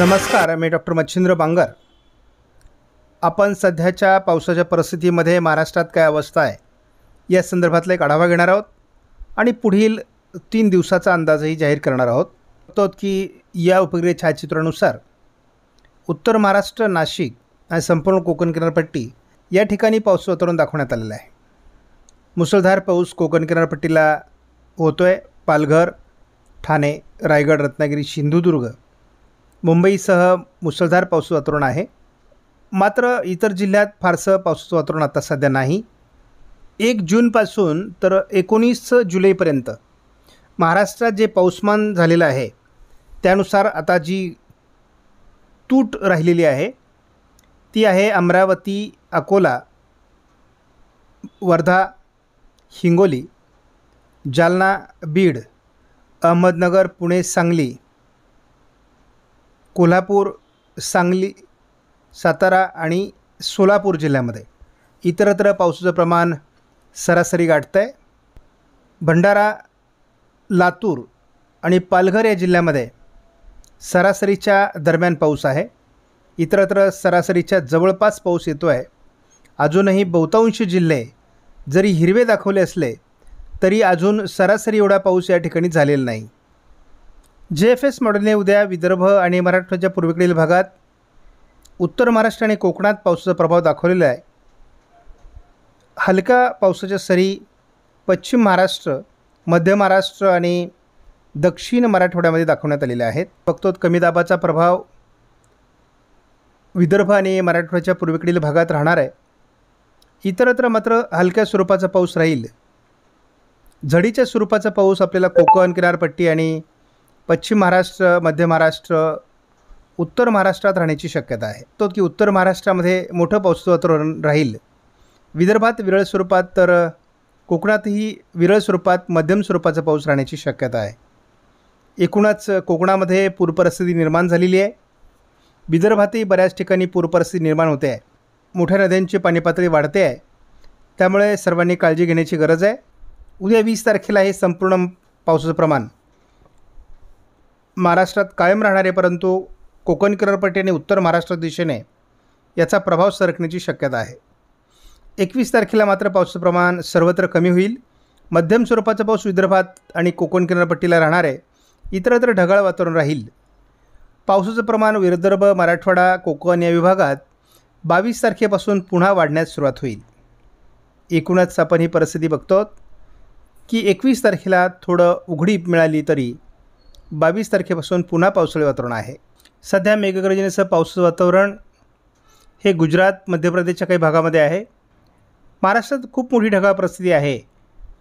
नमस्कार मी डॉक्टर मच्छिंद्र बांगर आपण सध्याच्या पावसाच्या परिस्थितीमध्ये महाराष्ट्रात काय अवस्था आहे या संदर्भातला एक आढावा घेणार आहोत आणि पुढील तीन दिवसाचा अंदाजही जाहीर करणार आहोत तो की या उपग्रह छायाचित्रानुसार उत्तर महाराष्ट्र नाशिक आणि संपूर्ण कोकण किनारपट्टी या ठिकाणी पाऊस वातावरण दाखवण्यात आलेलं आहे मुसळधार पाऊस कोकण किनारपट्टीला होतो आहे पालघर ठाणे रायगड रत्नागिरी सिंधुदुर्ग मुंबईसह मुसळधार पाऊस वातावरण आहे मात्र इतर जिल्ह्यात फारसं पावसाचं वातावरण आता सध्या नाही एक जूनपासून तर एकोणीस जुलैपर्यंत महाराष्ट्रात जे पाऊसमान झालेलं आहे त्यानुसार आता जी तूट राहिलेली आहे ती आहे अमरावती अकोला वर्धा हिंगोली जालना बीड अहमदनगर पुणे सांगली कोल्हापूर सांगली सातारा आणि सोलापूर जिल्ह्यामध्ये इतरत्र पावसाचं प्रमाण सरासरी गाठतं आहे भंडारा लातूर आणि पालघर या जिल्ह्यामध्ये सरासरीच्या दरम्यान पाऊस आहे इतरत्र सरासरीच्या जवळपास पाऊस येतो आहे अजूनही बहुतांश जिल्हे जरी हिरवे दाखवले असले तरी अजून सरासरी एवढा पाऊस या ठिकाणी झालेला नाही जे एफ एस मॉडेलने उद्या विदर्भ आणि मराठवाड्याच्या पूर्वेकडील भागात उत्तर महाराष्ट्र आणि कोकणात पावसाचा प्रभाव दाखवलेला आहे हलका पावसाच्या सरी पश्चिम महाराष्ट्र मध्य महाराष्ट्र आणि दक्षिण मराठवाड्यामध्ये दाखवण्यात आलेल्या आहेत फक्त कमी दाबाचा प्रभाव विदर्भ आणि मराठवाड्याच्या पूर्वेकडील भागात राहणार आहे इतरत्र मात्र हलक्या स्वरूपाचा पाऊस राहील झडीच्या स्वरूपाचा पाऊस आपल्याला कोकण किनारपट्टी आणि पश्चिम महाराष्ट्र मध्य महाराष्ट्र उत्तर महाराष्ट्रात राहण्याची शक्यता आहे तो की उत्तर महाराष्ट्रामध्ये मोठं पाऊस वातावरण राहील विदर्भात विरळ स्वरूपात तर कोकणातही विरळ स्वरूपात मध्यम स्वरूपाचा पाऊस राहण्याची शक्यता आहे एकूणच कोकणामध्ये पूरपरिस्थिती निर्माण झालेली आहे विदर्भातही बऱ्याच ठिकाणी पूरपरिस्थिती निर्माण होते आहे मोठ्या नद्यांची पातळी वाढते आहे त्यामुळे सर्वांनी काळजी घेण्याची गरज आहे उद्या वीस तारखेला हे संपूर्ण पावसाचं प्रमाण महाराष्ट्रात कायम राहणारे परंतु कोकण किनारपट्टी आणि उत्तर महाराष्ट्र दिशेने याचा प्रभाव सरकण्याची शक्यता आहे एकवीस तारखेला मात्र पावसाचं प्रमाण सर्वत्र कमी होईल मध्यम स्वरूपाचा पाऊस विदर्भात आणि कोकण किनारपट्टीला राहणार आहे इतरत्र ढगाळ वातावरण राहील पावसाचं प्रमाण विदर्भ मराठवाडा कोकण या विभागात बावीस तारखेपासून पुन्हा वाढण्यास सुरुवात होईल एकूणच आपण ही परिस्थिती बघतो की एकवीस तारखेला थोडं उघडी मिळाली तरी बावीस तारखेपासून पुन्हा पावसाळी वातावरण आहे सध्या मेघगर्जनेसह पावसाचं वातावरण हे गुजरात मध्य प्रदेशच्या काही भागामध्ये आहे महाराष्ट्रात खूप मोठी ढगाळ परिस्थिती आहे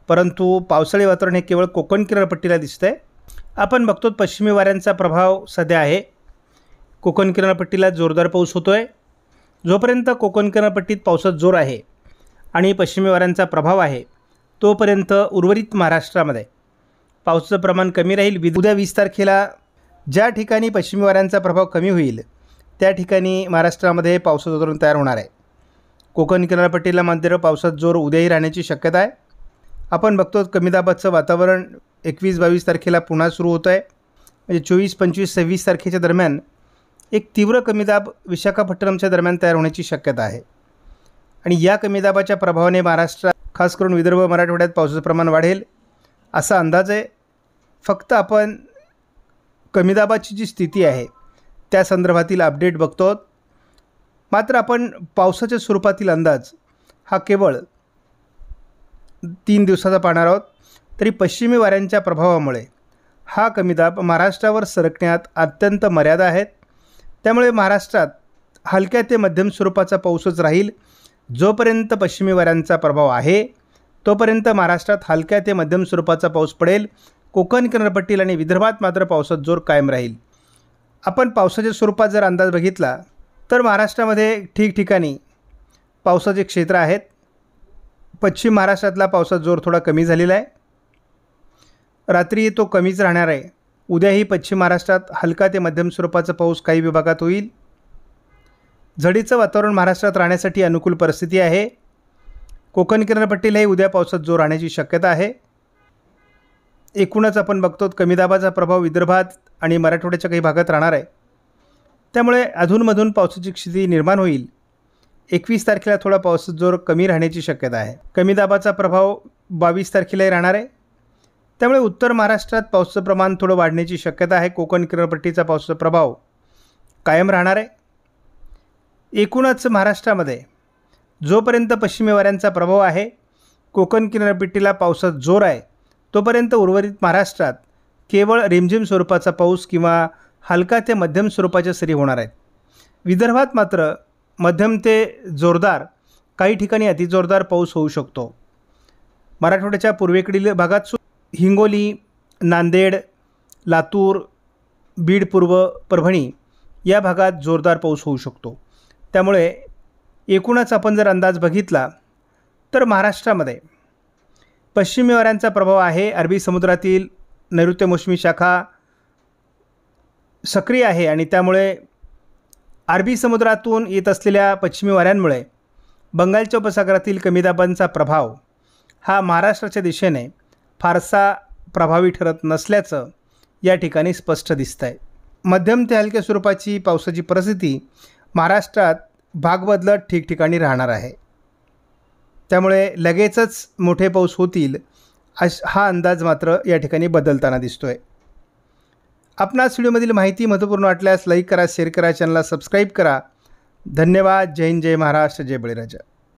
परंतु पावसाळी वातावरण हे केवळ कोकण किनारपट्टीला दिसतं आहे आपण बघतो पश्चिमी वाऱ्यांचा प्रभाव सध्या आहे कोकण किनारपट्टीला जोरदार पाऊस होतो आहे जोपर्यंत कोकण किनारपट्टीत पावसात जोर आहे आणि पश्चिमी वाऱ्यांचा प्रभाव आहे तोपर्यंत उर्वरित महाराष्ट्रामध्ये पावसाचं प्रमाण कमी राहील उद्या वीस तारखेला ज्या ठिकाणी पश्चिमी वाऱ्यांचा प्रभाव कमी होईल त्या ठिकाणी महाराष्ट्रामध्ये पावसाचं धोरण तयार होणार आहे कोकण किनारपट्टीला मात्र पावसात जोर उद्याही राहण्याची शक्यता आहे आपण बघतो कमी दाबाचं वातावरण एकवीस बावीस तारखेला पुन्हा सुरू होतं आहे म्हणजे चोवीस पंचवीस सव्वीस तारखेच्या दरम्यान एक तीव्र कमीदाब विशाखापट्टणमच्या दरम्यान तयार होण्याची शक्यता आहे आणि या कमीदाबाच्या प्रभावाने महाराष्ट्रात खास करून विदर्भ मराठवाड्यात पावसाचं प्रमाण वाढेल असा अंदाज आहे फक्त आपण कमी दाबाची जी स्थिती आहे त्या संदर्भातील अपडेट बघतो मात्र आपण पावसाच्या स्वरूपातील अंदाज हा केवळ तीन दिवसाचा पाहणार आहोत तरी पश्चिमी वाऱ्यांच्या प्रभावामुळे हा कमी दाब महाराष्ट्रावर सरकण्यात अत्यंत मर्यादा आहेत त्यामुळे महाराष्ट्रात हलक्या ते मध्यम स्वरूपाचा पाऊसच राहील जोपर्यंत पश्चिमी वाऱ्यांचा प्रभाव आहे तोपर्यंत महाराष्ट्रात हलक्या ते मध्यम स्वरूपाचा पाऊस पडेल कोकण किनारपट्टीला आणि विदर्भात मात्र पावसात जोर कायम राहील आपण पावसाच्या स्वरूपात जर अंदाज बघितला तर महाराष्ट्रामध्ये ठिकठिकाणी पावसाचे क्षेत्र आहेत पश्चिम महाराष्ट्रातला पावसात जोर थोडा कमी झालेला आहे रात्री तो कमीच राहणार आहे उद्याही पश्चिम महाराष्ट्रात हलका ते मध्यम स्वरूपाचा पाऊस काही विभागात होईल झडीचं वातावरण महाराष्ट्रात राहण्यासाठी अनुकूल परिस्थिती आहे कोकण किनारपट्टीलाही उद्या पावसात जोर राहण्याची शक्यता आहे एकूणच आपण बघतो कमी दाबाचा प्रभाव विदर्भात आणि मराठवाड्याच्या काही भागात राहणार आहे त्यामुळे अधूनमधून पावसाची स्थिती निर्माण होईल एकवीस तारखेला थोडा पाऊस जोर कमी राहण्याची शक्यता आहे कमी दाबाचा प्रभाव बावीस तारखेलाही राहणार आहे त्यामुळे उत्तर महाराष्ट्रात पावसाचं प्रमाण थोडं वाढण्याची शक्यता आहे कोकण किनारपट्टीचा पावसाचा प्रभाव कायम राहणार आहे एकूणच महाराष्ट्रामध्ये जोपर्यंत पश्चिमी वाऱ्यांचा प्रभाव आहे कोकण किनारपट्टीला पावसात जोर आहे तोपर्यंत उर्वरित महाराष्ट्रात केवळ रिमझिम स्वरूपाचा पाऊस किंवा हलका ते मध्यम स्वरूपाच्या सरी होणार आहेत विदर्भात मात्र मध्यम ते जोरदार काही ठिकाणी अतिजोरदार पाऊस होऊ शकतो मराठवाड्याच्या पूर्वेकडील भागात सु हिंगोली नांदेड लातूर बीड पूर्व परभणी या भागात जोरदार पाऊस होऊ शकतो त्यामुळे एकूणच आपण जर अंदाज बघितला तर महाराष्ट्रामध्ये पश्चिमी वाऱ्यांचा प्रभाव आहे अरबी समुद्रातील नैऋत्य मोसमी शाखा सक्रिय आहे आणि त्यामुळे अरबी समुद्रातून येत असलेल्या पश्चिमी वाऱ्यांमुळे बंगालच्या उपसागरातील कमी दाबांचा प्रभाव हा महाराष्ट्राच्या दिशेने फारसा प्रभावी ठरत नसल्याचं या ठिकाणी स्पष्ट दिसतं आहे मध्यम ते हलक्या स्वरूपाची पावसाची परिस्थिती महाराष्ट्रात भाग बदलत ठिकठिकाणी राहणार आहे त्यामुळे लगेचच मोठे पाऊस होतील अश हा अंदाज मात्र या ठिकाणी बदलताना दिसतो आहे आपणास व्हिडिओमधील माहिती महत्त्वपूर्ण वाटल्यास लाईक करा शेअर करा चॅनलला सबस्क्राईब करा धन्यवाद जय जय महाराष्ट्र जय बळीराजा